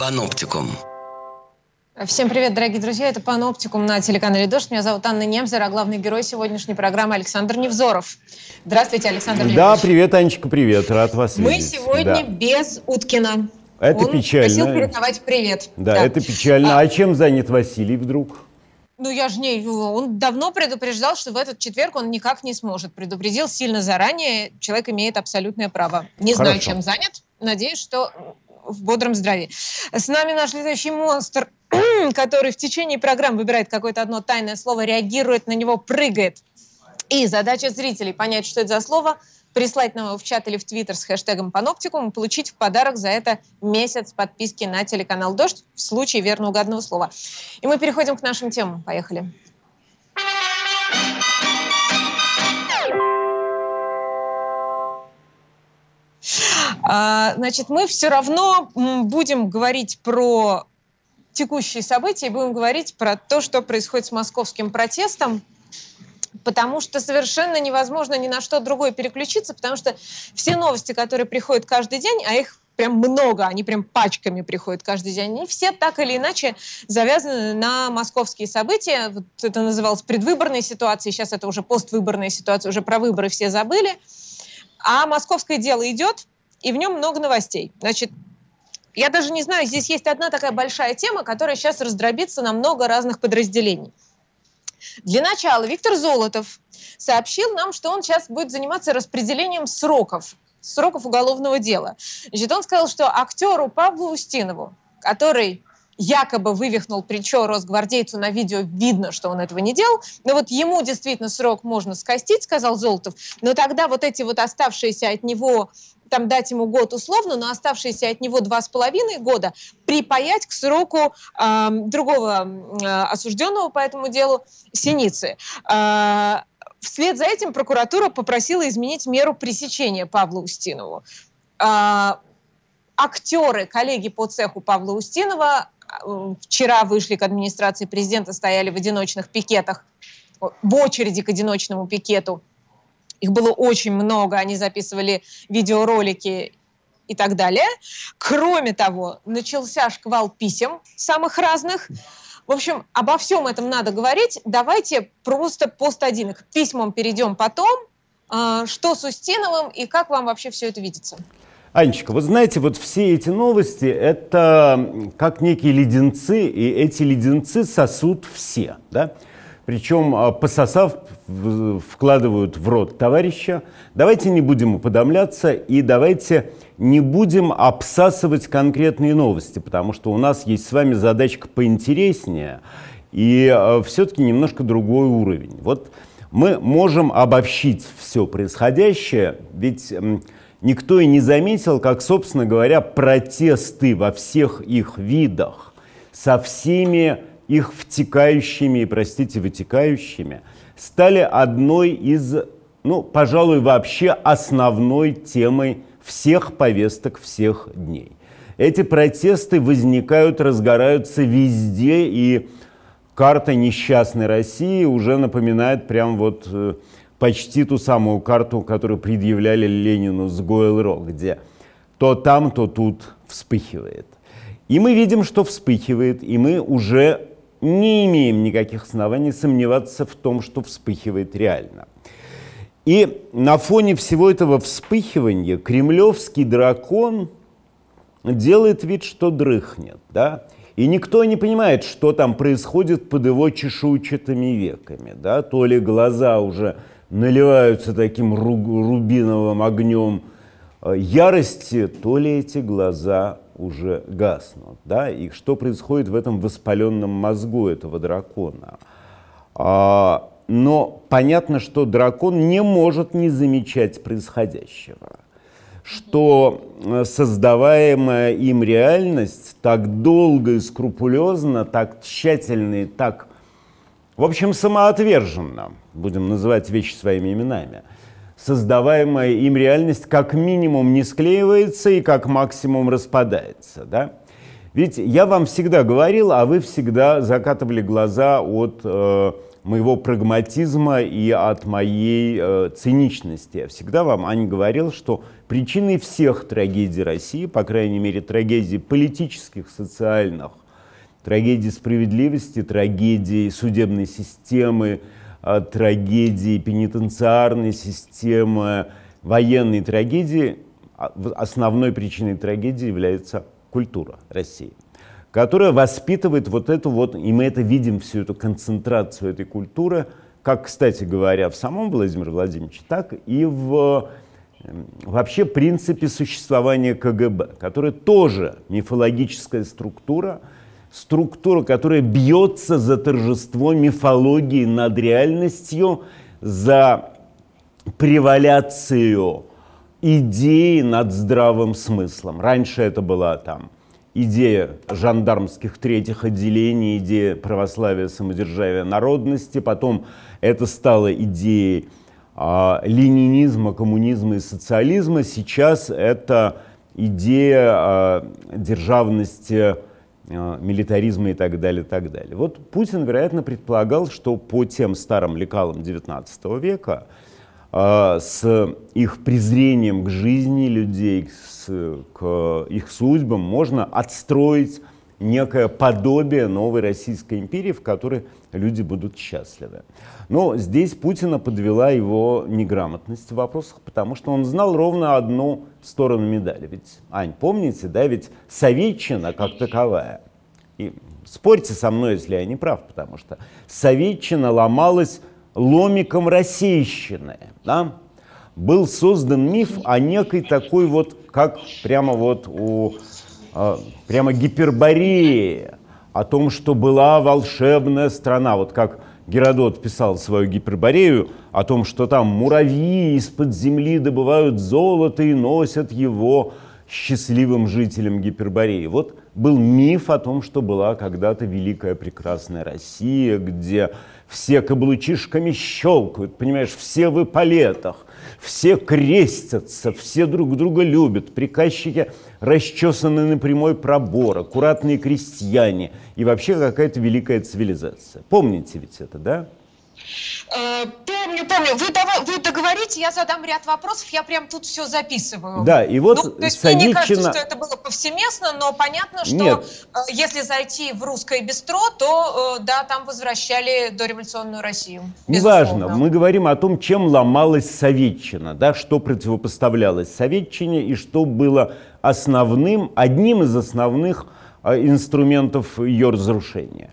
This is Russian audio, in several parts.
Паноптикум. Всем привет, дорогие друзья. Это Паноптикум на телеканале «Дождь». Меня зовут Анна Немзер, а главный герой сегодняшней программы Александр Невзоров. Здравствуйте, Александр Невзоров. Да, привет, Анечка, привет. Рад вас Мы видеть. Мы сегодня да. без Уткина. Это Он печально. просил передавать привет. Да, да. это печально. А... а чем занят Василий вдруг? ну я же не, он давно предупреждал, что в этот четверг он никак не сможет. Предупредил сильно заранее, человек имеет абсолютное право. Не Хорошо. знаю, чем занят. Надеюсь, что в бодром здравии. С нами наш летающий монстр, который в течение программы выбирает какое-то одно тайное слово, реагирует на него, прыгает. И задача зрителей понять, что это за слово, прислать нам его в чат или в Твиттер с хэштегом «Паноптикум» и получить в подарок за это месяц подписки на телеканал «Дождь» в случае верно угадного слова. И мы переходим к нашим темам. Поехали. А, значит, мы все равно будем говорить про текущие события и будем говорить про то, что происходит с московским протестом, потому что совершенно невозможно ни на что другое переключиться, потому что все новости, которые приходят каждый день, а их прям много, они прям пачками приходят каждый день. Они все так или иначе завязаны на московские события. Вот это называлось предвыборной ситуацией, сейчас это уже поствыборная ситуация, уже про выборы все забыли. А московское дело идет, и в нем много новостей. Значит, я даже не знаю, здесь есть одна такая большая тема, которая сейчас раздробится на много разных подразделений. Для начала Виктор Золотов сообщил нам, что он сейчас будет заниматься распределением сроков, сроков уголовного дела. Значит, он сказал, что актеру Павлу Устинову, который якобы вывихнул плечо росгвардейцу на видео, видно, что он этого не делал, но вот ему действительно срок можно скостить, сказал Золотов, но тогда вот эти вот оставшиеся от него там дать ему год условно, но оставшиеся от него два с половиной года припаять к сроку э, другого э, осужденного по этому делу Синицы. Э, вслед за этим прокуратура попросила изменить меру пресечения Павла Устинову. Э, актеры, коллеги по цеху Павла Устинова Э, вчера вышли к администрации президента, стояли в одиночных пикетах, в очереди к одиночному пикету. Их было очень много, они записывали видеоролики и так далее. Кроме того, начался шквал писем самых разных. В общем, обо всем этом надо говорить. Давайте просто пост-1. К письмам перейдем потом. А, что с Устиновым и как вам вообще все это видится? Анечка, вы знаете, вот все эти новости, это как некие леденцы, и эти леденцы сосут все, да? Причем, а, пососав, вкладывают в рот товарища. Давайте не будем уподомляться и давайте не будем обсасывать конкретные новости, потому что у нас есть с вами задачка поинтереснее и а, все-таки немножко другой уровень. Вот мы можем обобщить все происходящее, ведь никто и не заметил, как, собственно говоря, протесты во всех их видах, со всеми их втекающими и, простите, вытекающими, стали одной из, ну, пожалуй, вообще основной темой всех повесток всех дней. Эти протесты возникают, разгораются везде, и карта несчастной России уже напоминает прям вот э, почти ту самую карту, которую предъявляли Ленину с Гойл-Ро, где то там, то тут вспыхивает. И мы видим, что вспыхивает, и мы уже не имеем никаких оснований сомневаться в том, что вспыхивает реально. И на фоне всего этого вспыхивания кремлевский дракон делает вид, что дрыхнет. Да? И никто не понимает, что там происходит под его чешуйчатыми веками. Да? То ли глаза уже наливаются таким рубиновым огнем э, ярости, то ли эти глаза уже гаснут. Да? И что происходит в этом воспаленном мозгу этого дракона? А, но понятно, что дракон не может не замечать происходящего, что э, создаваемая им реальность так долго и скрупулезно, так тщательно и так в общем, самоотверженно, будем называть вещи своими именами, создаваемая им реальность как минимум не склеивается и как максимум распадается. Да? Ведь я вам всегда говорил, а вы всегда закатывали глаза от э, моего прагматизма и от моей э, циничности. Я всегда вам, Аня, говорил, что причиной всех трагедий России, по крайней мере трагедий политических, социальных трагедии справедливости, трагедии судебной системы, э, трагедии пенитенциарной системы, военной трагедии, а, основной причиной трагедии является культура России, которая воспитывает вот эту вот, и мы это видим, всю эту концентрацию этой культуры, как, кстати говоря, в самом Владимире Владимировиче, так и в эм, вообще принципе существования КГБ, которая тоже мифологическая структура, структура, которая бьется за торжество мифологии над реальностью, за преваляцию идеи над здравым смыслом. Раньше это была там идея жандармских третьих отделений, идея православия, самодержавия, народности. Потом это стало идеей а, ленинизма, коммунизма и социализма. Сейчас это идея а, державности Э, милитаризма и так далее, так далее. Вот Путин, вероятно, предполагал, что по тем старым лекалам XIX века э, с их презрением к жизни людей, к их судьбам можно отстроить некое подобие новой Российской империи, в которой люди будут счастливы. Но здесь Путина подвела его неграмотность в вопросах, потому что он знал ровно одну сторону медали. Ведь, Ань, помните, да, ведь советчина как таковая, и спорьте со мной, если я не прав, потому что советчина ломалась ломиком российщины, да, был создан миф о некой такой вот, как прямо вот у а, прямо гипербореи о том, что была волшебная страна. Вот как Геродот писал свою гиперборею о том, что там муравьи из-под земли добывают золото и носят его счастливым жителям Гипербореи. Вот был миф о том, что была когда-то великая прекрасная Россия, где все каблучишками щелкают, понимаешь, все в эполетах, все крестятся, все друг друга любят. Приказчики расчесаны на прямой пробор, аккуратные крестьяне. И вообще какая-то великая цивилизация. Помните ведь это, да? Э, помню, помню. Вы, давай, вы договорите, я задам ряд вопросов, я прям тут все записываю. Да, и вот ну, то есть Савичина... мне не кажется, что это было повсеместно, но понятно, что Нет. Э, если зайти в русское бистро, то э, да, там возвращали дореволюционную Россию. Неважно, мы говорим о том, чем ломалась Советчина, да, что противопоставлялось Советчине и что было основным, одним из основных инструментов ее разрушения.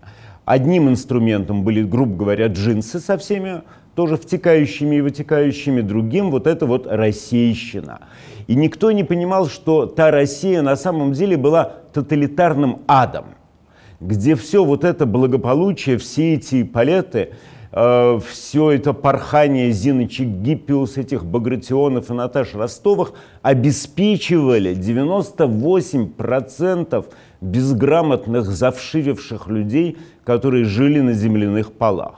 Одним инструментом были, грубо говоря, джинсы со всеми тоже втекающими и вытекающими, другим вот это вот российщина. И никто не понимал, что та Россия на самом деле была тоталитарным адом, где все вот это благополучие, все эти палеты, э, все это порхание Зиночек Гиппиус, этих Багратионов и Наташ Ростовых обеспечивали 98% безграмотных, завшививших людей, которые жили на земляных полах.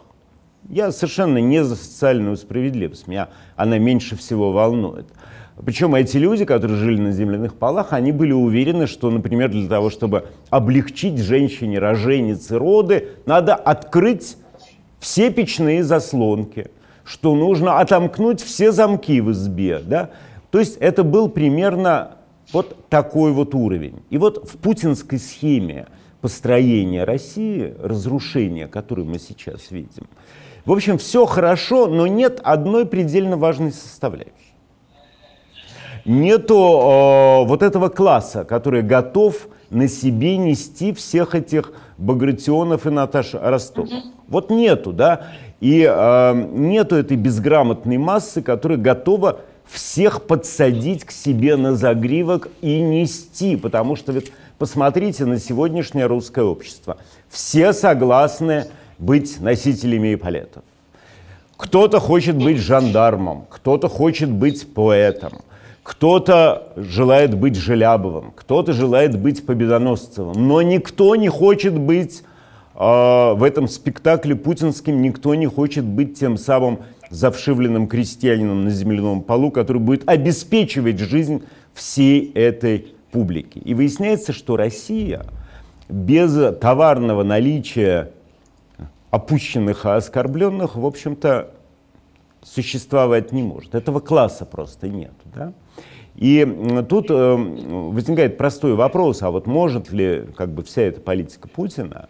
Я совершенно не за социальную справедливость, меня она меньше всего волнует. Причем эти люди, которые жили на земляных полах, они были уверены, что, например, для того, чтобы облегчить женщине роженицы, роды, надо открыть все печные заслонки, что нужно отомкнуть все замки в избе. Да? То есть это был примерно вот такой вот уровень. И вот в путинской схеме построения России, разрушения, которое мы сейчас видим, в общем, все хорошо, но нет одной предельно важной составляющей. Нету э, вот этого класса, который готов на себе нести всех этих Багратионов и Наташ Ростов. Угу. Вот нету, да? И э, нету этой безграмотной массы, которая готова всех подсадить к себе на загривок и нести, потому что ведь посмотрите на сегодняшнее русское общество. Все согласны быть носителями эполетов. Кто-то хочет быть жандармом, кто-то хочет быть поэтом, кто-то желает быть Желябовым, кто-то желает быть Победоносцевым, но никто не хочет быть э, в этом спектакле путинским, никто не хочет быть тем самым за крестьянином на земляном полу, который будет обеспечивать жизнь всей этой публики. И выясняется, что Россия без товарного наличия опущенных и оскорбленных, в общем-то, существовать не может. Этого класса просто нет. Да? И тут э, возникает простой вопрос, а вот может ли как бы, вся эта политика Путина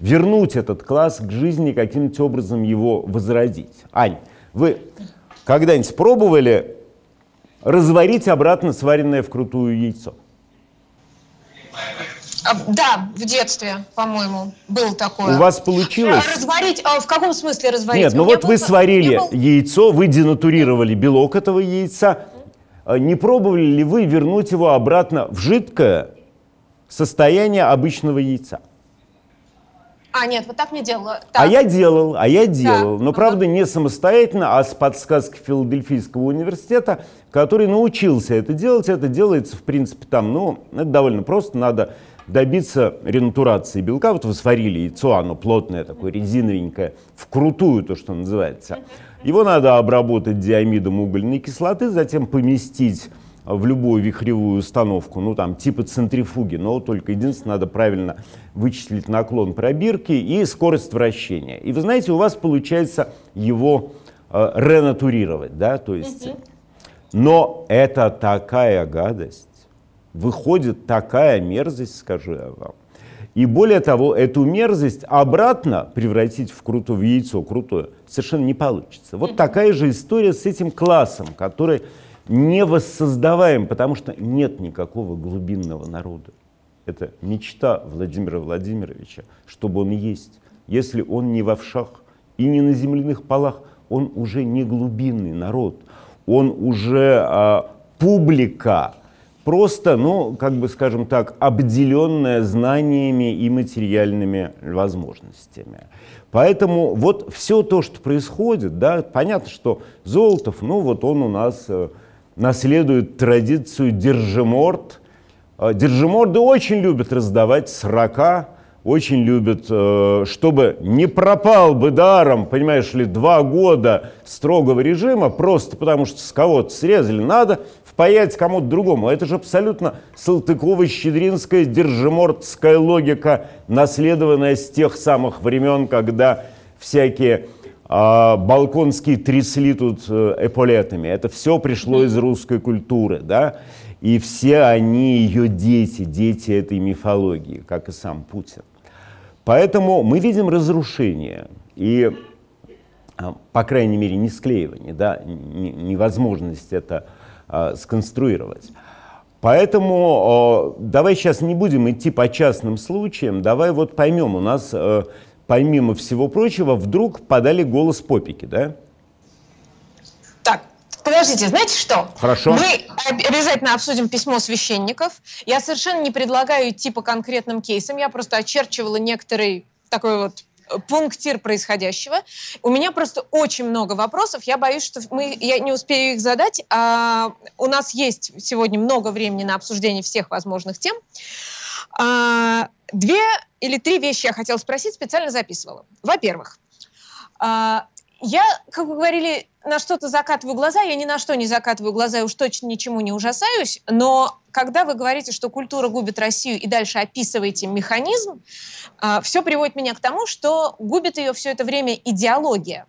вернуть этот класс к жизни, каким-то образом его возродить. Ань, вы когда-нибудь пробовали разварить обратно сваренное вкрутую яйцо? А, да, в детстве, по-моему, было такое. У вас получилось? А, разварить, а в каком смысле разварить? Нет, ну вот был... вы сварили был... яйцо, вы денатурировали белок этого яйца. А, не пробовали ли вы вернуть его обратно в жидкое состояние обычного яйца? А, нет, вот так не делала. А так. А я делал, а я делал. Да. Но, правда, не самостоятельно, а с подсказки Филадельфийского университета, который научился это делать. Это делается, в принципе, там, ну, это довольно просто. Надо добиться ренатурации белка. Вот вы сварили яйцо, оно плотное, такое резиновенькое, вкрутую, то, что называется. Его надо обработать диамидом угольной кислоты, затем поместить в любую вихревую установку, ну там типа центрифуги, но только единственное, надо правильно вычислить наклон пробирки и скорость вращения. И вы знаете, у вас получается его э, ренатурировать, да, то есть... Угу. Но это такая гадость. Выходит такая мерзость, скажу я вам. И более того, эту мерзость обратно превратить в крутое в яйцо крутое совершенно не получится. Вот такая же история с этим классом, который не воссоздаваем, потому что нет никакого глубинного народа. Это мечта Владимира Владимировича, чтобы он есть. Если он не в овшах и не на земляных полах, он уже не глубинный народ, он уже а, публика, просто, ну, как бы, скажем так, обделенная знаниями и материальными возможностями. Поэтому вот все то, что происходит, да, понятно, что Золотов, ну, вот он у нас э, наследует традицию держиморд. А, Держиморды очень любят раздавать срока, очень любят, э, чтобы не пропал бы даром, понимаешь ли, два года строгого режима, просто потому что с кого-то срезали, надо впаять кому-то другому. Это же абсолютно Салтыкова-Щедринская держимордская логика, наследованная с тех самых времен, когда всякие а балконские трясли тут э, эполетами. Это все пришло из русской культуры, да? И все они ее дети, дети этой мифологии, как и сам Путин. Поэтому мы видим разрушение и, а, по крайней мере, не склеивание, да, невозможность это а, сконструировать. Поэтому давай сейчас не будем идти по частным случаям, давай вот поймем, у нас э, помимо всего прочего, вдруг подали голос попики, да? Так, подождите, знаете что? Хорошо. Мы обязательно обсудим письмо священников. Я совершенно не предлагаю идти по конкретным кейсам, я просто очерчивала некоторый такой вот э, пунктир происходящего. У меня просто очень много вопросов. Я боюсь, что мы, я не успею их задать. А, у нас есть сегодня много времени на обсуждение всех возможных тем. А, Две или три вещи я хотела спросить, специально записывала. Во-первых, а, я, как вы говорили, на что-то закатываю глаза, я ни на что не закатываю глаза, и уж точно ничему не ужасаюсь, но когда вы говорите, что культура губит Россию и дальше описываете механизм, а, все приводит меня к тому, что губит ее все это время идеология.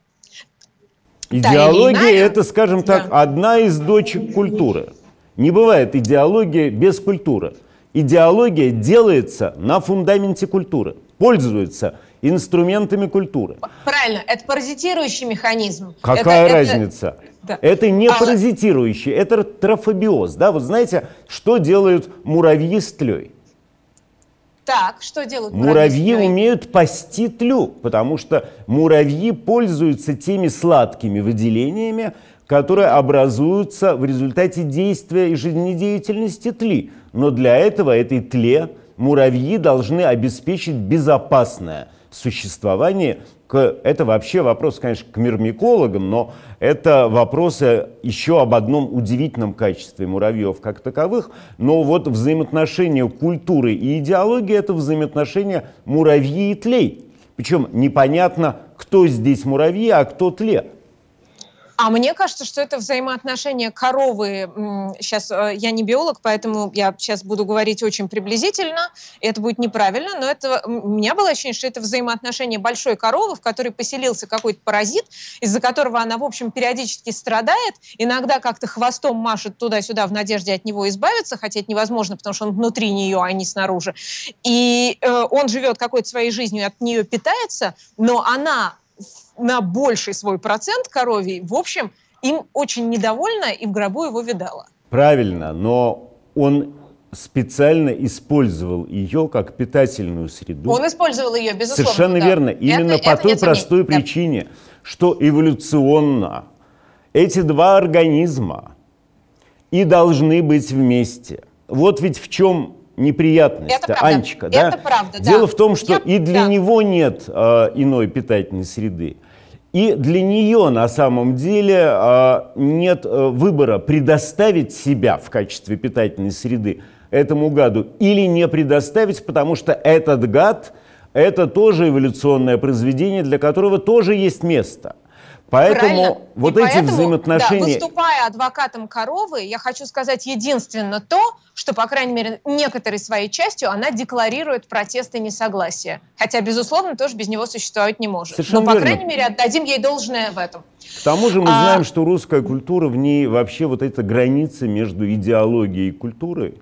Идеология да, это, скажем так, да. одна из дочек культуры. Не бывает идеологии без культуры идеология делается на фундаменте культуры, пользуется инструментами культуры. Правильно, это паразитирующий механизм. Какая это, разница? Это, это не а... паразитирующий, это трофобиоз. Да? Вот знаете, что делают муравьи с тлей? Так, что делают муравьи? Муравьи умеют пасти тлю, потому что муравьи пользуются теми сладкими выделениями, которые образуются в результате действия и жизнедеятельности тли. Но для этого этой тле муравьи должны обеспечить безопасное существование. Это вообще вопрос, конечно, к мирмикологам, но это вопросы э, еще об одном удивительном качестве муравьев как таковых. Но вот взаимоотношения культуры и идеологии – это взаимоотношения муравьи и тлей. Причем непонятно, кто здесь муравьи, а кто тле. А мне кажется, что это взаимоотношение коровы. Сейчас э, я не биолог, поэтому я сейчас буду говорить очень приблизительно. Это будет неправильно, но это у меня было ощущение, что это взаимоотношение большой коровы, в которой поселился какой-то паразит, из-за которого она, в общем, периодически страдает, иногда как-то хвостом машет туда-сюда в надежде от него избавиться, хотя это невозможно, потому что он внутри нее, а не снаружи. И э, он живет какой-то своей жизнью, от нее питается, но она на больший свой процент коровий, в общем, им очень недовольна и в гробу его видала. Правильно, но он специально использовал ее как питательную среду. Он использовал ее, безусловно. Совершенно да. верно. Именно это, по это той простой сомнений. причине, что эволюционно эти два организма и должны быть вместе. Вот ведь в чем неприятность, Анечка, да? Это правда, Дело да. в том, что Я, и для да. него нет э, иной питательной среды. И для нее на самом деле а, нет э, выбора предоставить себя в качестве питательной среды этому гаду или не предоставить, потому что этот гад – это тоже эволюционное произведение, для которого тоже есть место – Поэтому Правильно? вот и эти поэтому, взаимоотношения... Да, выступая адвокатом коровы, я хочу сказать единственное то, что, по крайней мере, некоторой своей частью она декларирует протест и несогласие. Хотя, безусловно, тоже без него существовать не может. Совершенно Но, по верно. крайней мере, отдадим ей должное в этом. К тому же мы а... знаем, что русская культура, в ней вообще вот эта граница между идеологией и культурой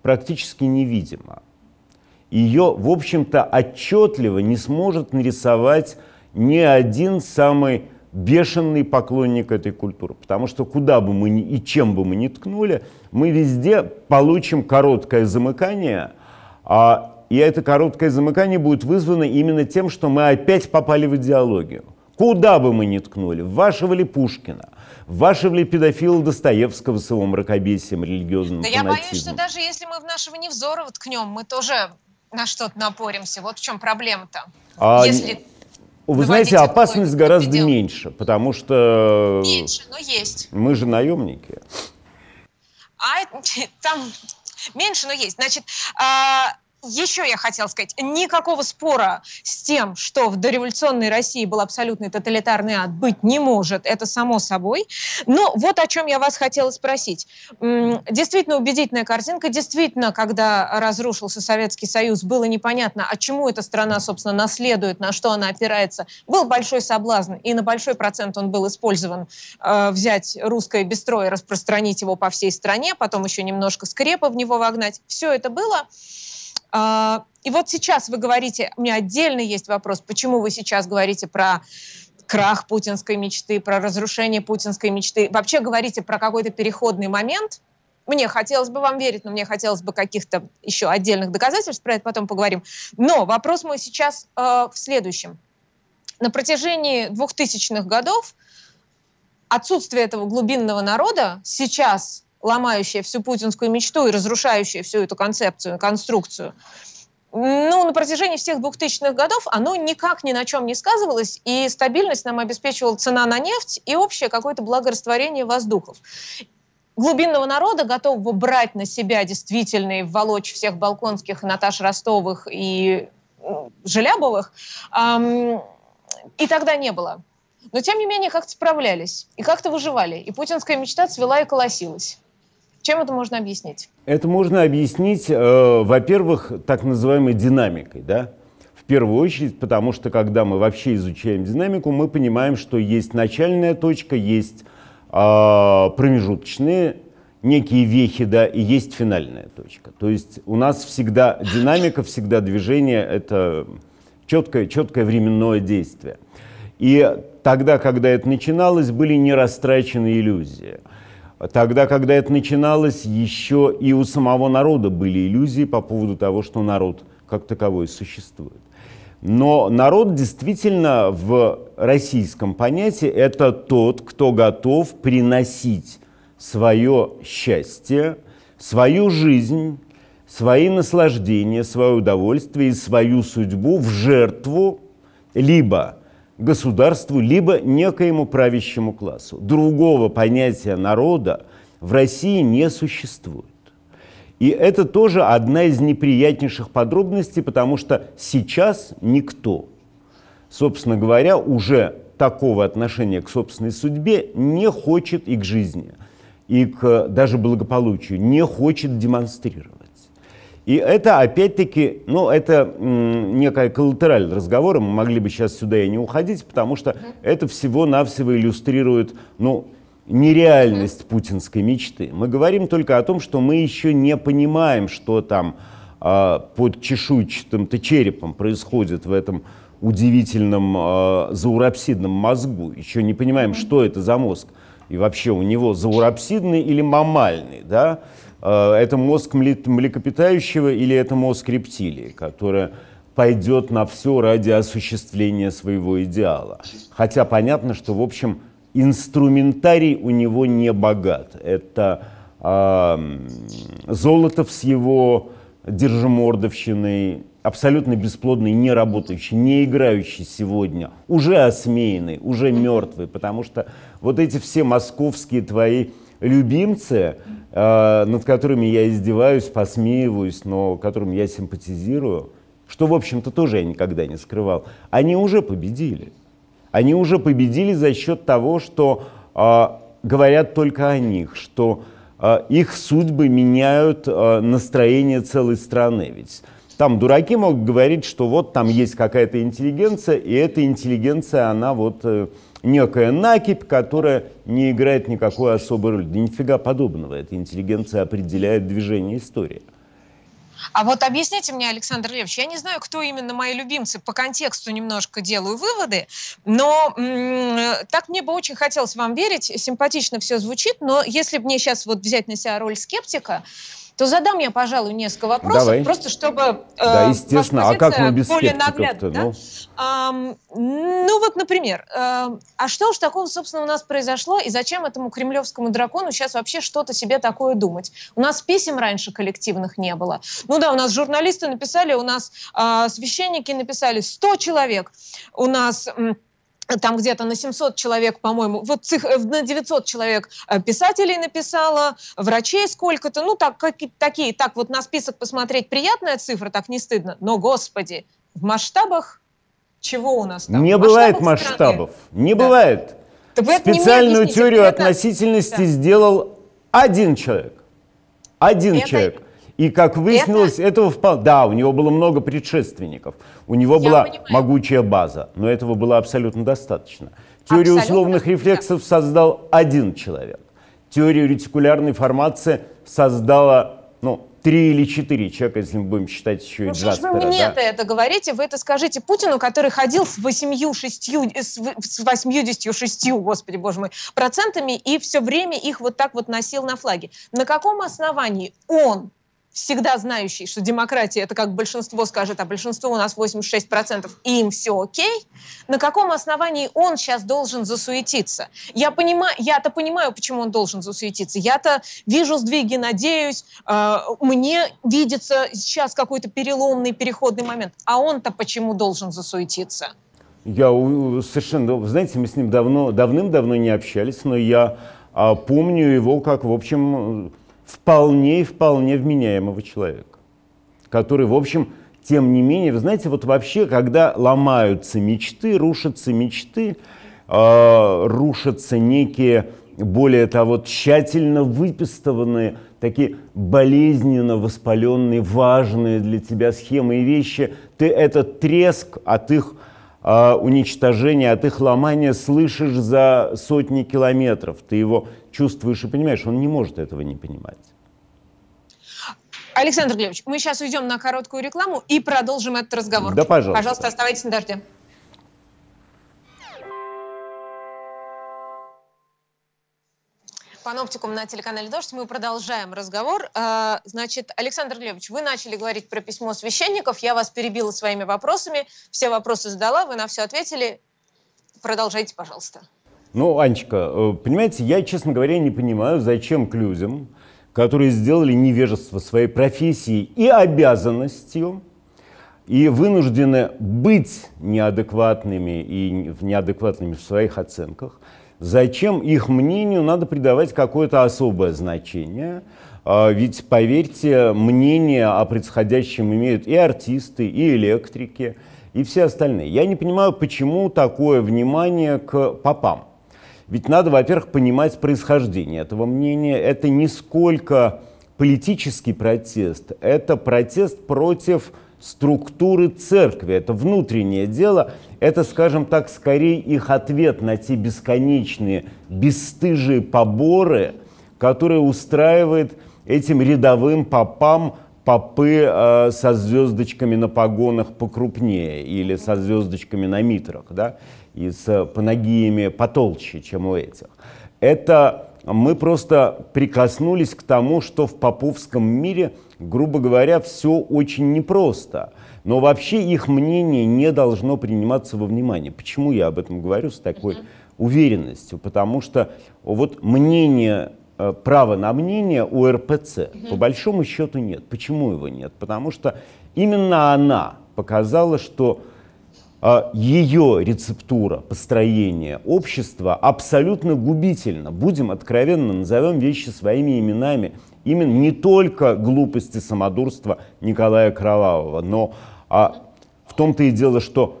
практически невидима. Ее, в общем-то, отчетливо не сможет нарисовать ни один самый бешеный поклонник этой культуры, потому что куда бы мы ни и чем бы мы ни ткнули, мы везде получим короткое замыкание, а, и это короткое замыкание будет вызвано именно тем, что мы опять попали в идеологию. Куда бы мы ни ткнули, вашего ли Пушкина, вашего ли педофила Достоевского с его мракобесием, религиозным Да фанатизмом. я боюсь, что даже если мы в нашего Невзорова ткнем, мы тоже на что-то напоримся. Вот в чем проблема-то. А... Если вы знаете, опасность гораздо предел. меньше, потому что... Меньше, но есть. Мы же наемники. А там меньше, но есть. Значит, а, еще я хотел сказать, никакого спора с тем, что в дореволюционной России был абсолютный тоталитарный ад, быть не может, это само собой. Но вот о чем я вас хотела спросить. Действительно убедительная картинка, действительно, когда разрушился Советский Союз, было непонятно, а чему эта страна, собственно, наследует, на что она опирается. Был большой соблазн, и на большой процент он был использован э, взять русское бестро распространить его по всей стране, потом еще немножко скрепа в него вогнать. Все это было. А, и вот сейчас вы говорите, у меня отдельно есть вопрос, почему вы сейчас говорите про крах путинской мечты, про разрушение путинской мечты, вообще говорите про какой-то переходный момент, мне хотелось бы вам верить, но мне хотелось бы каких-то еще отдельных доказательств, про это потом поговорим. Но вопрос мой сейчас э, в следующем. На протяжении 2000-х годов отсутствие этого глубинного народа сейчас ломающая всю путинскую мечту и разрушающая всю эту концепцию, конструкцию, ну, на протяжении всех 2000-х годов оно никак ни на чем не сказывалось, и стабильность нам обеспечивала цена на нефть и общее какое-то благорастворение воздухов. Глубинного народа, готового брать на себя действительно и вволочь всех Балконских, Наташ Ростовых и Желябовых, эм, и тогда не было. Но, тем не менее, как-то справлялись, и как-то выживали, и путинская мечта цвела и колосилась. Чем это можно объяснить? Это можно объяснить, э, во-первых, так называемой динамикой, да? В первую очередь, потому что когда мы вообще изучаем динамику, мы понимаем, что есть начальная точка, есть э, промежуточные некие вехи, да, и есть финальная точка. То есть у нас всегда динамика, всегда движение, это четкое, четкое временное действие. И тогда, когда это начиналось, были не растрачены иллюзии – Тогда, когда это начиналось, еще и у самого народа были иллюзии по поводу того, что народ как таковой существует. Но народ действительно в российском понятии это тот, кто готов приносить свое счастье, свою жизнь, свои наслаждения, свое удовольствие и свою судьбу в жертву либо государству, либо некоему правящему классу. Другого понятия народа в России не существует. И это тоже одна из неприятнейших подробностей, потому что сейчас никто, собственно говоря, уже такого отношения к собственной судьбе не хочет и к жизни, и к даже благополучию, не хочет демонстрировать. И это опять-таки, ну, это некая коллатераль разговора, мы могли бы сейчас сюда и не уходить, потому что mm -hmm. это всего-навсего иллюстрирует, ну, нереальность mm -hmm. путинской мечты. Мы говорим только о том, что мы еще не понимаем, что там э, под чешуйчатым-то черепом происходит в этом удивительном э, а, зауропсидном мозгу. Еще не понимаем, mm -hmm. что это за мозг. И вообще у него зауропсидный или мамальный, да? Э, это мозг млекопитающего или это мозг рептилии, которая пойдет на все ради осуществления своего идеала. Хотя понятно, что, в общем, инструментарий у него не богат. Это э, Золотов с его держимордовщиной, абсолютно бесплодный, не работающий, не играющий сегодня, уже осмеянный, уже мертвый, потому что вот эти все московские твои любимцы, э, над которыми я издеваюсь, посмеиваюсь, но которым я симпатизирую, что, в общем-то, тоже я никогда не скрывал, они уже победили. Они уже победили за счет того, что э, говорят только о них, что э, их судьбы меняют э, настроение целой страны. Ведь там дураки могут говорить, что вот там есть какая-то интеллигенция, и эта интеллигенция, она вот... Э, некая накипь, которая не играет никакой особой роли. Да нифига подобного. Эта интеллигенция определяет движение истории. А вот объясните мне, Александр Левич, я не знаю, кто именно мои любимцы, по контексту немножко делаю выводы, но так мне бы очень хотелось вам верить, симпатично все звучит, но если бы мне сейчас вот взять на себя роль скептика, то задам я, пожалуй, несколько вопросов, Давай. просто чтобы... Э, да, естественно. А как э, мы без скептиков-то? Ну? Да? Ну? ну вот, например, э, а что уж такого, собственно, у нас произошло, и зачем этому кремлевскому дракону сейчас вообще что-то себе такое думать? У нас писем раньше коллективных не было. Ну да, у нас журналисты написали, у нас а, священники написали 100 человек, у нас... М- там где-то на 700 человек, по-моему, вот циф, э, на 900 человек э, писателей написала, врачей сколько-то, ну так, какие такие, так вот на список посмотреть приятная цифра, так не стыдно, но, господи, в масштабах чего у нас там? Не бывает масштабов, страны? не да. бывает. Так Специальную теорию это... относительности да. сделал один человек, один это... человек. И как выяснилось, это? этого вполне... Да, у него было много предшественников. У него Я была понимаю. могучая база, но этого было абсолютно достаточно. Теорию абсолютно условных рефлексов создал один человек. Теорию ретикулярной формации создала, ну, три или четыре человека, если мы будем считать еще и ну, Джаспера. Вы мне да? это говорите, вы это скажите Путину, который ходил с 86, э, с 86, господи боже мой, процентами и все время их вот так вот носил на флаге. На каком основании он всегда знающий, что демократия это как большинство скажет, а большинство у нас 86%, и им все окей, на каком основании он сейчас должен засуетиться? Я понимаю, я-то понимаю, почему он должен засуетиться. Я-то вижу сдвиги, надеюсь, э, мне видится сейчас какой-то переломный переходный момент. А он-то почему должен засуетиться? Я совершенно, знаете, мы с ним давно, давным-давно не общались, но я а, помню его как, в общем, вполне и вполне вменяемого человека, который, в общем, тем не менее, вы знаете, вот вообще, когда ломаются мечты, рушатся мечты, э, рушатся некие, более того, тщательно выпистованные, такие болезненно воспаленные, важные для тебя схемы и вещи, ты этот треск от их э, а уничтожения, от их ломания слышишь за сотни километров. Ты его чувствуешь и понимаешь, он не может этого не понимать. Александр Глебович, мы сейчас уйдем на короткую рекламу и продолжим этот разговор. Да, пожалуйста. Пожалуйста, оставайтесь на дожде. Паноптикум на телеканале «Дождь». Мы продолжаем разговор. А, значит, Александр Левич, вы начали говорить про письмо священников. Я вас перебила своими вопросами. Все вопросы задала, вы на все ответили. Продолжайте, пожалуйста. Ну, Анечка, э, понимаете, я, честно говоря, не понимаю, зачем к людям, которые сделали невежество своей профессии и обязанностью, и вынуждены быть неадекватными и неадекватными в своих оценках – Зачем их мнению надо придавать какое-то особое значение? А, ведь, поверьте, мнение о происходящем имеют и артисты, и электрики, и все остальные. Я не понимаю, почему такое внимание к попам. Ведь надо, во-первых, понимать происхождение этого мнения. Это не сколько политический протест, это протест против структуры церкви. Это внутреннее дело, это, скажем так, скорее их ответ на те бесконечные, бесстыжие поборы, которые устраивает этим рядовым попам попы э, со звездочками на погонах покрупнее или со звездочками на митрах, да, и с панагиями потолще, чем у этих. Это мы просто прикоснулись к тому, что в поповском мире – Грубо говоря, все очень непросто. Но вообще их мнение не должно приниматься во внимание. Почему я об этом говорю с такой уверенностью? Потому что вот мнение э, право на мнение у РПЦ по большому счету нет. Почему его нет? Потому что именно она показала, что э, ее рецептура построения общества абсолютно губительна. Будем откровенно назовем вещи своими именами именно не только глупости самодурства Николая Кровавого, но а в том-то и дело, что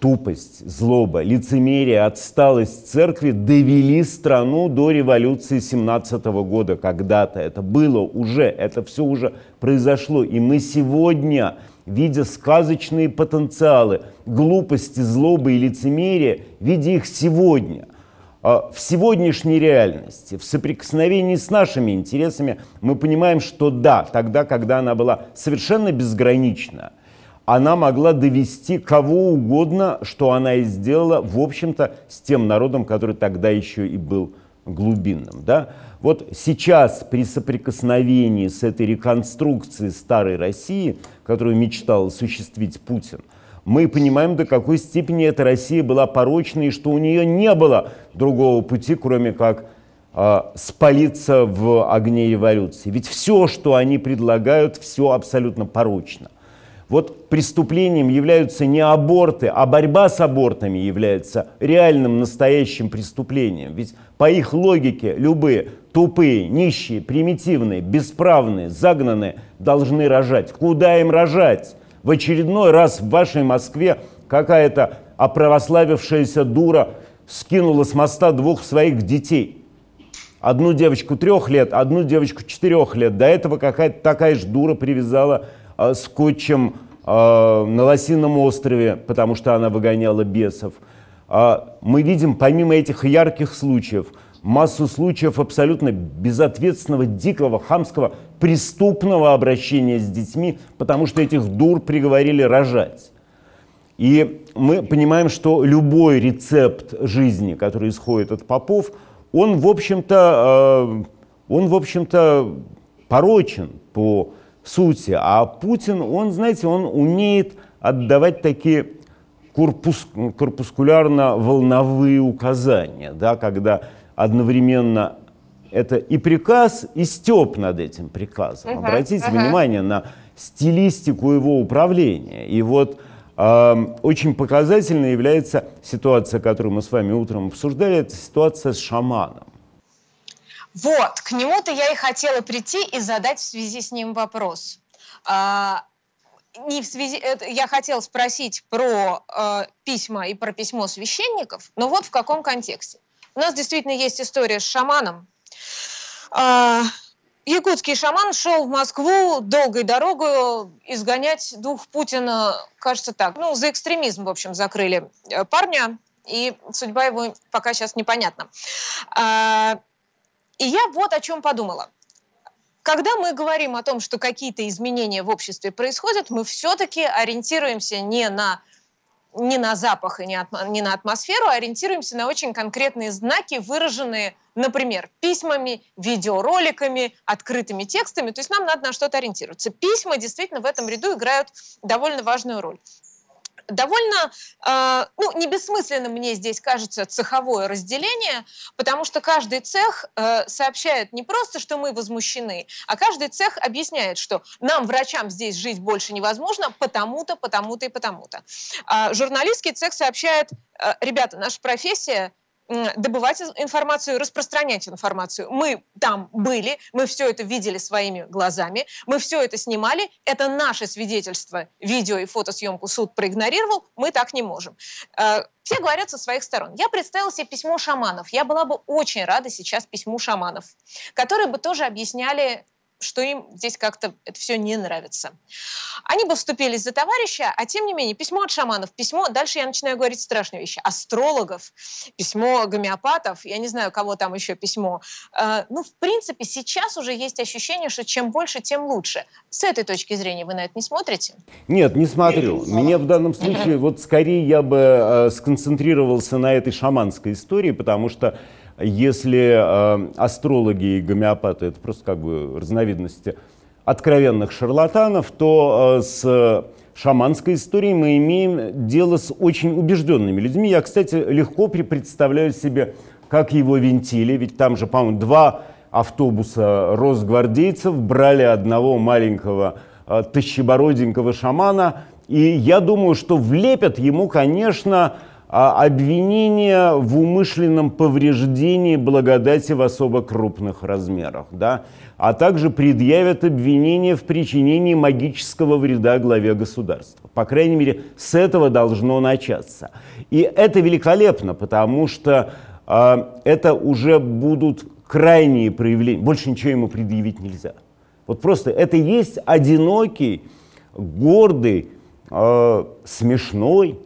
тупость, злоба, лицемерие, отсталость церкви довели страну до революции 17 года когда-то. Это было уже, это все уже произошло. И мы сегодня, видя сказочные потенциалы глупости, злобы и лицемерия, видя их сегодня, а в сегодняшней реальности, в соприкосновении с нашими интересами, мы понимаем, что да, тогда, когда она была совершенно безгранична, она могла довести кого угодно, что она и сделала, в общем-то, с тем народом, который тогда еще и был глубинным. Да? Вот сейчас при соприкосновении с этой реконструкцией старой России, которую мечтал осуществить Путин – мы понимаем, до какой степени эта Россия была порочной, и что у нее не было другого пути, кроме как э, спалиться в огне революции. Ведь все, что они предлагают, все абсолютно порочно. Вот преступлением являются не аборты, а борьба с абортами является реальным, настоящим преступлением. Ведь по их логике любые тупые, нищие, примитивные, бесправные, загнанные должны рожать. Куда им рожать? в очередной раз в вашей Москве какая-то оправославившаяся дура скинула с моста двух своих детей. Одну девочку трех лет, одну девочку четырех лет. До этого какая-то такая же дура привязала э, а, скотчем э, а, на Лосином острове, потому что она выгоняла бесов. Э, мы видим, помимо этих ярких случаев – массу случаев абсолютно безответственного, дикого, хамского, преступного обращения с детьми, потому что этих дур приговорили рожать. И мы понимаем, что любой рецепт жизни, который исходит от попов, он, в общем-то, э, он, в общем-то, порочен по сути. А Путин, он, знаете, он умеет отдавать такие корпус, корпускулярно-волновые указания, да, когда одновременно это и приказ, и степ над этим приказом. Uh-huh, Обратите uh-huh. внимание на стилистику его управления. И вот э, очень показательно является ситуация, которую мы с вами утром обсуждали, это ситуация с шаманом. Вот, к нему-то я и хотела прийти и задать в связи с ним вопрос. А, не в связи, это, я хотела спросить про э, письма и про письмо священников, но вот в каком контексте. У нас действительно есть история с шаманом. А, якутский шаман шел в Москву долгой дорогой изгонять дух Путина, кажется так. Ну, за экстремизм, в общем, закрыли э, парня, и судьба его пока сейчас непонятна. А, и я вот о чем подумала. Когда мы говорим о том, что какие-то изменения в обществе происходят, мы все-таки ориентируемся не на не на запах и не, атмо- не на атмосферу, а ориентируемся на очень конкретные знаки, выраженные, например, письмами, видеороликами, открытыми текстами. То есть нам надо на что-то ориентироваться. Письма действительно в этом ряду играют довольно важную роль довольно, э, ну, не бессмысленно мне здесь кажется цеховое разделение, потому что каждый цех э, сообщает не просто, что мы возмущены, а каждый цех объясняет, что нам, врачам, здесь жить больше невозможно, потому-то, потому-то и потому-то. А журналистский цех сообщает, э, ребята, наша профессия добывать информацию, распространять информацию. Мы там были, мы все это видели своими глазами, мы все это снимали, это наше свидетельство, видео и фотосъемку суд проигнорировал, мы так не можем. Э, все говорят со своих сторон. Я представила себе письмо шаманов. Я была бы очень рада сейчас письму шаманов, которые бы тоже объясняли что им здесь как-то это все не нравится. Они бы вступились за товарища, а тем не менее, письмо от шаманов, письмо, дальше я начинаю говорить страшные вещи, астрологов, письмо гомеопатов, я не знаю, кого там еще письмо. Э, ну, в принципе, сейчас уже есть ощущение, что чем больше, тем лучше. С этой точки зрения вы на это не смотрите? Нет, не смотрю. Мне в данном случае, вот скорее я бы э, сконцентрировался на этой шаманской истории, потому что если э, астрологи и гомеопаты это просто как бы разновидности откровенных шарлатанов, то э, с шаманской историей мы имеем дело с очень убежденными людьми. Я, кстати, легко представляю себе, как его винтили, ведь там же, по-моему, два автобуса росгвардейцев брали одного маленького э, тыщебороденького шамана, и я думаю, что влепят ему, конечно, а обвинение в умышленном повреждении благодати в особо крупных размерах, да, а также предъявят обвинение в причинении магического вреда главе государства. По крайней мере, с этого должно начаться. И это великолепно, потому что э, это уже будут крайние проявления, больше ничего ему предъявить нельзя. Вот просто это есть одинокий, гордый, э, смешной,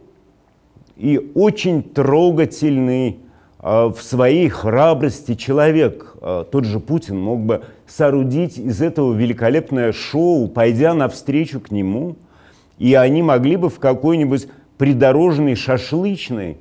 и очень трогательный э, в своей храбрости человек. Э, тот же Путин мог бы соорудить из этого великолепное шоу, пойдя навстречу к нему, и они могли бы в какой-нибудь придорожной шашлычной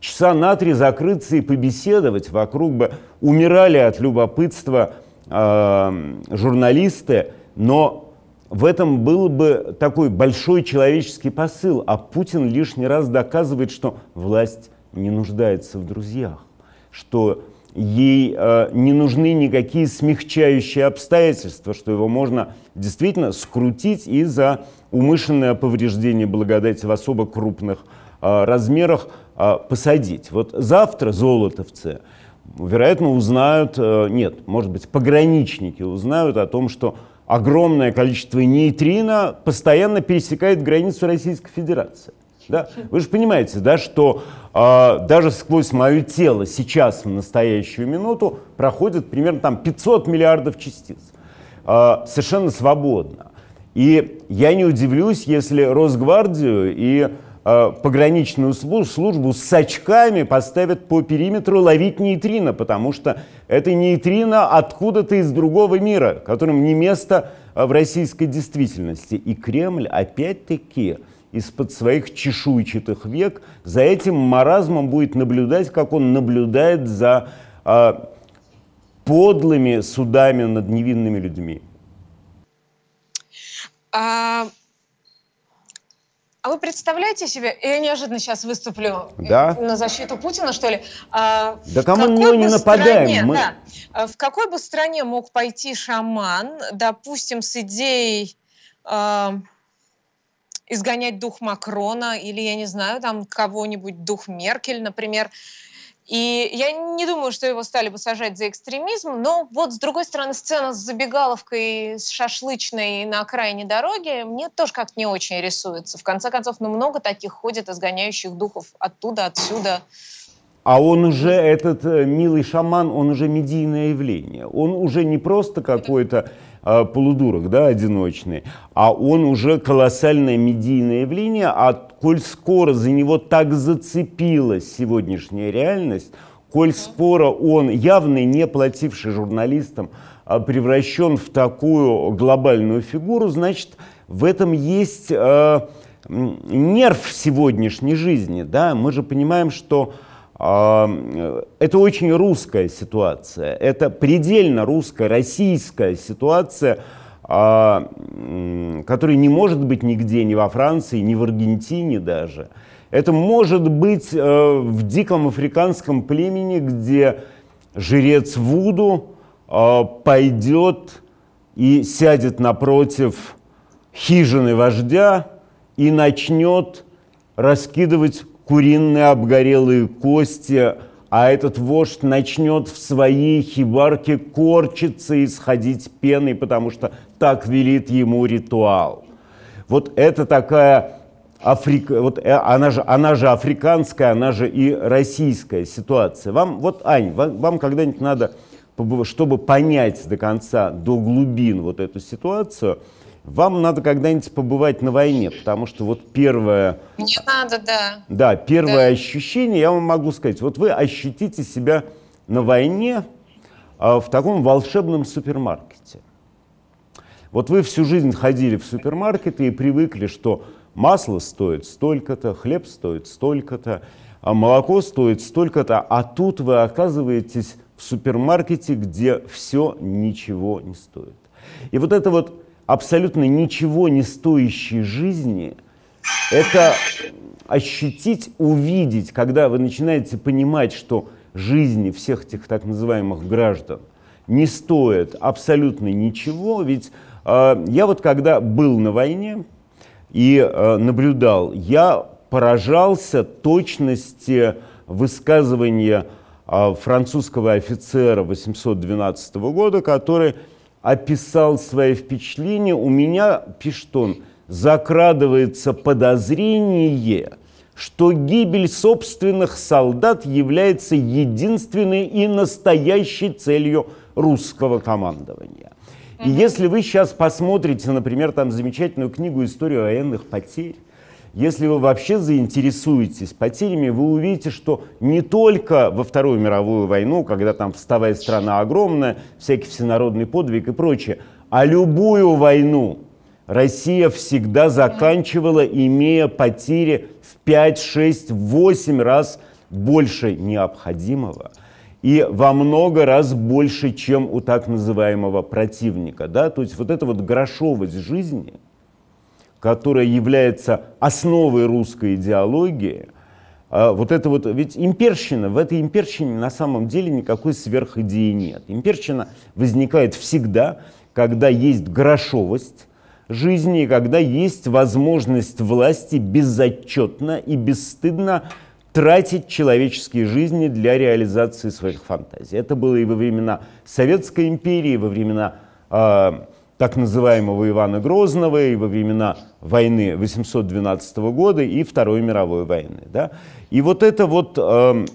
часа на три закрыться и побеседовать вокруг бы. Умирали от любопытства э, журналисты, но в этом был бы такой большой человеческий посыл, а Путин лишний раз доказывает, что власть не нуждается в друзьях, что ей э, не нужны никакие смягчающие обстоятельства, что его можно действительно скрутить и за умышленное повреждение благодати в особо крупных э, размерах э, посадить. Вот завтра золотовцы, вероятно, узнают, э, нет, может быть, пограничники узнают о том, что огромное количество нейтрино постоянно пересекает границу Российской Федерации. Да? Вы же понимаете, да, что э, даже сквозь мое тело сейчас в настоящую минуту проходит примерно там 500 миллиардов частиц. Э, совершенно свободно. И я не удивлюсь, если Росгвардию и Э, пограничную службу, с очками поставят по периметру ловить нейтрино, потому что это нейтрино откуда-то из другого мира, которым не место э, в российской действительности. И Кремль опять-таки из-под своих чешуйчатых век за этим маразмом будет наблюдать, как он наблюдает за а, подлыми судами над невинными людьми. А а вы представляете себе, я неожиданно сейчас выступлю да? на защиту Путина, что ли? А, да кому мы не нападаем? Стране, мы... да, в какой бы стране мог пойти шаман, допустим, с идеей... Э, изгонять дух Макрона или, я не знаю, там кого-нибудь дух Меркель, например, и я не думаю, что его стали бы сажать за экстремизм, но вот, с другой стороны, сцена с забегаловкой, с шашлычной на окраине дороги мне тоже как-то не очень рисуется. В конце концов, ну, много таких ходит, изгоняющих духов оттуда, отсюда. А он уже, этот э, милый шаман, он уже медийное явление. Он уже не просто какой-то Э, полудурок, да, одиночный, а он уже колоссальное медийное явление, а коль скоро за него так зацепилась сегодняшняя реальность, коль скоро он, явно не плативший журналистам, э, превращен в такую глобальную фигуру, значит, в этом есть э, нерв сегодняшней жизни, да, мы же понимаем, что Э, это очень русская ситуация, это предельно русская, российская ситуация, а, которая не может быть нигде, ни во Франции, ни в Аргентине даже. Это может быть э, в диком африканском племени, где жрец Вуду а, пойдет и сядет напротив хижины вождя и начнет раскидывать куриные обгорелые кости, а этот вождь начнет в своей хибарке корчиться и сходить пеной, потому что так велит ему ритуал. Вот это такая Африка, вот э, она же, она же африканская, она же и российская ситуация. Вам, вот, Ань, вам, вам когда-нибудь надо, чтобы понять до конца, до глубин вот эту ситуацию – вам надо когда-нибудь побывать на войне, потому что вот первое... Мне надо, да. Да, первое да. ощущение, я вам могу сказать, вот вы ощутите себя на войне а, в таком волшебном супермаркете. Вот вы всю жизнь ходили в супермаркеты и привыкли, что масло стоит столько-то, хлеб стоит столько-то, а молоко стоит столько-то, а тут вы оказываетесь в супермаркете, где все ничего не стоит. И вот это вот абсолютно ничего не стоящей жизни, это ощутить, увидеть, когда вы начинаете понимать, что жизни всех этих так называемых граждан не стоит абсолютно ничего, ведь э, я вот когда был на войне и э, наблюдал, я поражался точности высказывания э, французского офицера 812 года, который описал свои впечатления, у меня, пишет он, закрадывается подозрение, что гибель собственных солдат является единственной и настоящей целью русского командования. И если вы сейчас посмотрите, например, там замечательную книгу «История военных потерь», если вы вообще заинтересуетесь потерями, вы увидите, что не только во Вторую мировую войну, когда там вставая страна огромная, всякий всенародный подвиг и прочее, а любую войну Россия всегда заканчивала, имея потери в 5, 6, 8 раз больше необходимого и во много раз больше, чем у так называемого противника. Да? То есть вот эта вот грошовость жизни – которая является основой русской идеологии, а, вот это вот, ведь имперщина, в этой имперщине на самом деле никакой сверхидеи нет. Имперщина возникает всегда, когда есть грошовость жизни, когда есть возможность власти безотчетно и бесстыдно тратить человеческие жизни для реализации своих фантазий. Это было и во времена Советской империи, и во времена э, так называемого Ивана Грозного и во времена войны 812 года и Второй мировой войны. Да? И вот это вот э,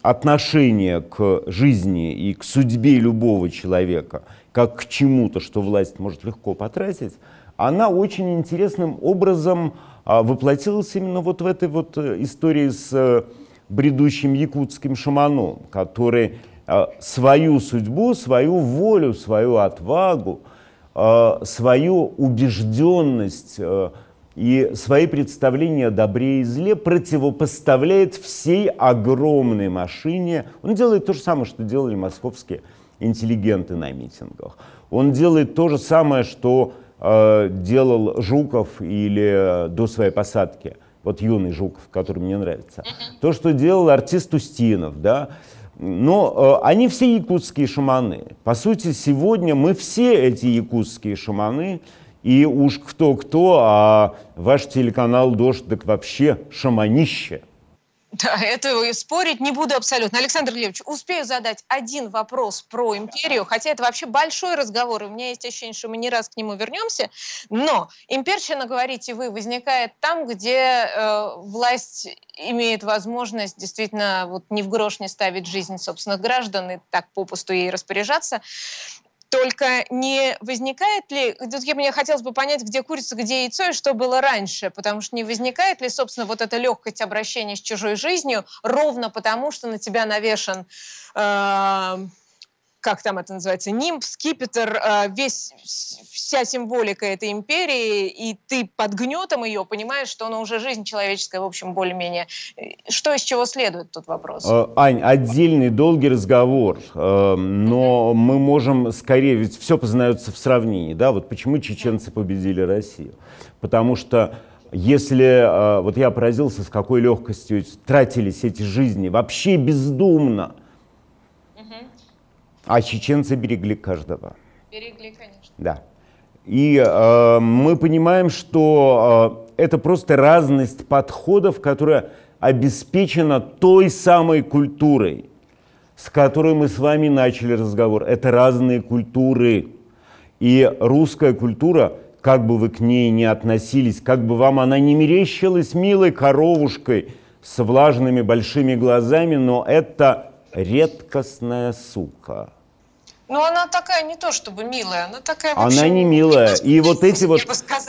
отношение к жизни и к судьбе любого человека, как к чему-то, что власть может легко потратить, она очень интересным образом э, воплотилась именно вот в этой вот э, истории с э, бредущим якутским шаманом, который э, свою судьбу, свою волю, свою отвагу – Э, свою убежденность э, и свои представления о добре и зле противопоставляет всей огромной машине. Он делает то же самое, что делали московские интеллигенты на митингах. Он делает то же самое, что э, делал Жуков или до своей посадки. Вот юный Жуков, который мне нравится. То, что делал артист Устинов, да, э, но э, они все якутские шаманы. По сути, сегодня мы все эти якутские шаманы. И уж кто-кто, а ваш телеканал «Дождь» так вообще шаманище – да, это спорить не буду абсолютно. Александр Левич, успею задать один вопрос про империю, хотя это вообще большой разговор, и у меня есть ощущение, что мы не раз к нему вернемся. Но имперщина, говорите вы, возникает там, где э, власть имеет возможность действительно вот не в грош не ставить жизнь собственных граждан и так попусту ей распоряжаться. Только не возникает ли, тут я, мне хотелось бы понять, где курица, где яйцо и что было раньше, потому что не возникает ли, собственно, вот эта легкость обращения с чужой жизнью ровно потому, что на тебя навешен э, как там это называется, нимб, скипетр, а, весь, вся символика этой империи, и ты под гнетом ее понимаешь, что она уже жизнь человеческая, в общем, более-менее. Что из чего следует, тут вопрос. Э, Ань, отдельный долгий разговор, э, но мы можем скорее, ведь все познается в сравнении, да, вот почему чеченцы победили Россию? Потому что если, э, вот я поразился, с какой легкостью тратились эти жизни, вообще бездумно – а чеченцы берегли каждого. Берегли, конечно. Да. И э, мы понимаем, что э, это просто разность подходов, которая обеспечена той самой культурой, с которой мы с вами начали разговор. Это разные культуры. И русская культура, как бы вы к ней ни относились, как бы вам она не мерещилась милой коровушкой с влажными большими глазами, но это редкостная сука. Ну, она такая не то чтобы милая, она такая вообще... Она не милая. И вот эти вот,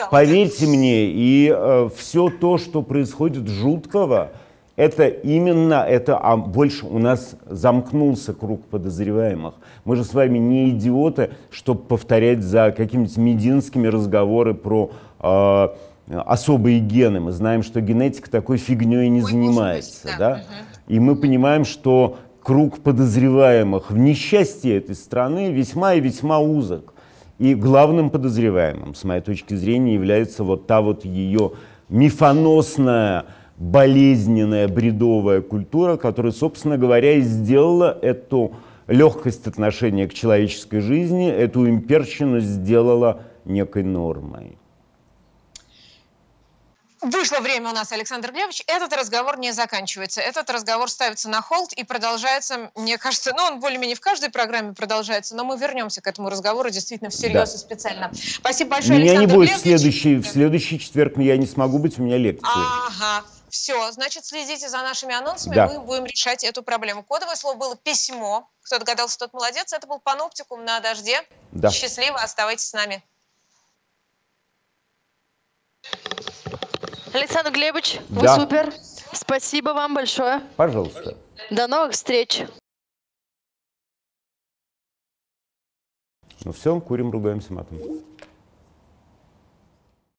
поверьте мне, и э, все то, что происходит жуткого, это именно, это, а больше у нас замкнулся круг подозреваемых. Мы же с вами не идиоты, чтобы повторять за какими-то мединскими разговоры про э, особые гены. Мы знаем, что генетика такой фигней не Ой, занимается. Да? Угу. И мы понимаем, что круг подозреваемых в несчастье этой страны весьма и весьма узок. И главным подозреваемым, с моей точки зрения, является вот та вот ее мифоносная, болезненная, бредовая культура, которая, собственно говоря, и сделала эту легкость отношения к человеческой жизни, эту имперщину сделала некой нормой. Вышло время у нас, Александр Глебович. Этот разговор не заканчивается. Этот разговор ставится на холд и продолжается, мне кажется, ну, он более-менее в каждой программе продолжается, но мы вернемся к этому разговору действительно всерьез да. и специально. Спасибо большое, меня Александр не будет В следующий, в следующий четверг я не смогу быть, у меня лекция. Ага. Все, значит, следите за нашими анонсами, да. мы будем решать эту проблему. Кодовое слово было «письмо». Кто догадался, тот молодец. Это был паноптикум на дожде. Да. Счастливо, оставайтесь с нами. Александр Глебович, вы да. супер. Спасибо вам большое. Пожалуйста. До новых встреч. Ну все, курим, ругаемся матом.